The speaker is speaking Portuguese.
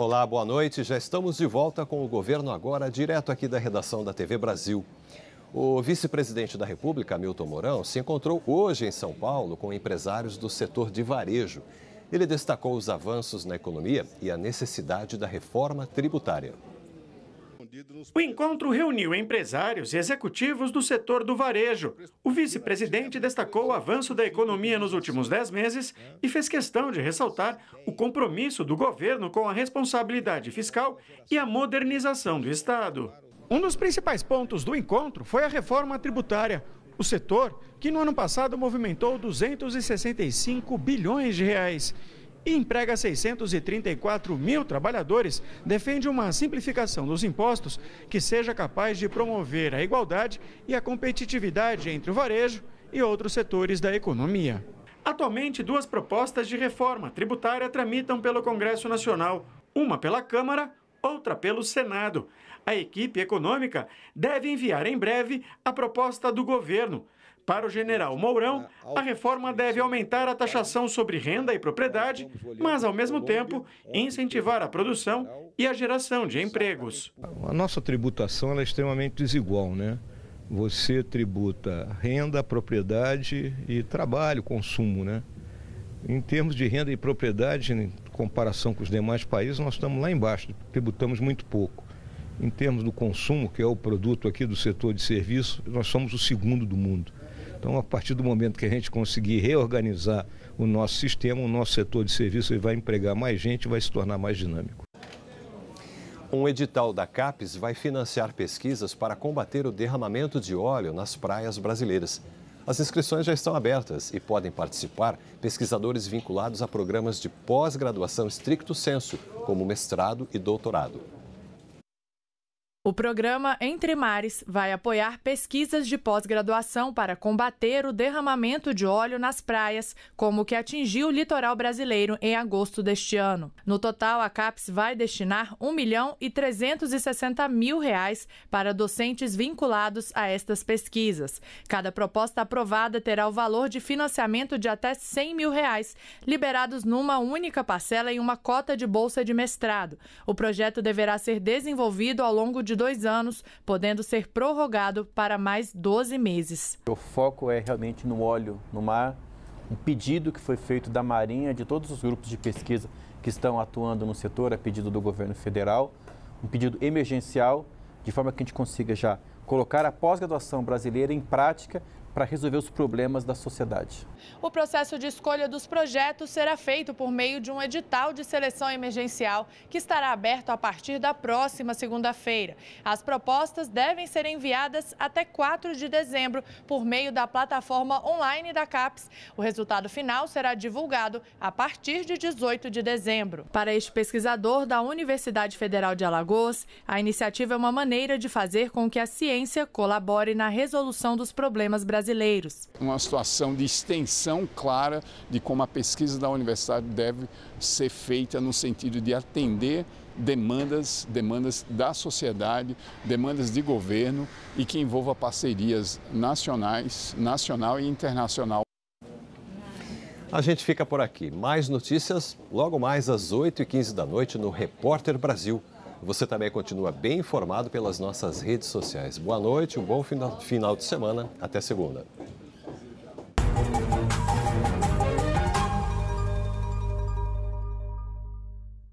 Olá, boa noite. Já estamos de volta com o governo agora, direto aqui da redação da TV Brasil. O vice-presidente da República, Milton Mourão, se encontrou hoje em São Paulo com empresários do setor de varejo. Ele destacou os avanços na economia e a necessidade da reforma tributária. O encontro reuniu empresários e executivos do setor do varejo. O vice-presidente destacou o avanço da economia nos últimos dez meses e fez questão de ressaltar o compromisso do governo com a responsabilidade fiscal e a modernização do Estado. Um dos principais pontos do encontro foi a reforma tributária. O setor, que no ano passado movimentou 265 bilhões de reais e emprega 634 mil trabalhadores, defende uma simplificação dos impostos que seja capaz de promover a igualdade e a competitividade entre o varejo e outros setores da economia. Atualmente, duas propostas de reforma tributária tramitam pelo Congresso Nacional, uma pela Câmara, outra pelo Senado. A equipe econômica deve enviar em breve a proposta do governo para o general Mourão, a reforma deve aumentar a taxação sobre renda e propriedade, mas, ao mesmo tempo, incentivar a produção e a geração de empregos. A nossa tributação é extremamente desigual, né? Você tributa renda, propriedade e trabalho, consumo, né? Em termos de renda e propriedade, em comparação com os demais países, nós estamos lá embaixo, tributamos muito pouco. Em termos do consumo, que é o produto aqui do setor de serviço, nós somos o segundo do mundo. Então, a partir do momento que a gente conseguir reorganizar o nosso sistema, o nosso setor de serviço, vai empregar mais gente, vai se tornar mais dinâmico. Um edital da CAPES vai financiar pesquisas para combater o derramamento de óleo nas praias brasileiras. As inscrições já estão abertas e podem participar pesquisadores vinculados a programas de pós-graduação estricto senso, como mestrado e doutorado. O programa Entre Mares vai apoiar pesquisas de pós-graduação para combater o derramamento de óleo nas praias, como o que atingiu o litoral brasileiro em agosto deste ano. No total, a CAPES vai destinar 1 milhão e 360 mil reais para docentes vinculados a estas pesquisas. Cada proposta aprovada terá o valor de financiamento de até 100 mil reais, liberados numa única parcela em uma cota de bolsa de mestrado. O projeto deverá ser desenvolvido ao longo de de dois anos, podendo ser prorrogado para mais 12 meses. O foco é realmente no óleo no mar, um pedido que foi feito da Marinha, de todos os grupos de pesquisa que estão atuando no setor, a é pedido do governo federal, um pedido emergencial, de forma que a gente consiga já colocar a pós-graduação brasileira em prática para resolver os problemas da sociedade. O processo de escolha dos projetos será feito por meio de um edital de seleção emergencial que estará aberto a partir da próxima segunda-feira. As propostas devem ser enviadas até 4 de dezembro por meio da plataforma online da CAPES. O resultado final será divulgado a partir de 18 de dezembro. Para este pesquisador da Universidade Federal de Alagoas, a iniciativa é uma maneira de fazer com que a ciência colabore na resolução dos problemas brasileiros brasileiros. Uma situação de extensão clara de como a pesquisa da universidade deve ser feita no sentido de atender demandas, demandas da sociedade, demandas de governo e que envolva parcerias nacionais, nacional e internacional. A gente fica por aqui. Mais notícias logo mais às 8h15 da noite no Repórter Brasil. Você também continua bem informado pelas nossas redes sociais. Boa noite, um bom final de semana. Até segunda.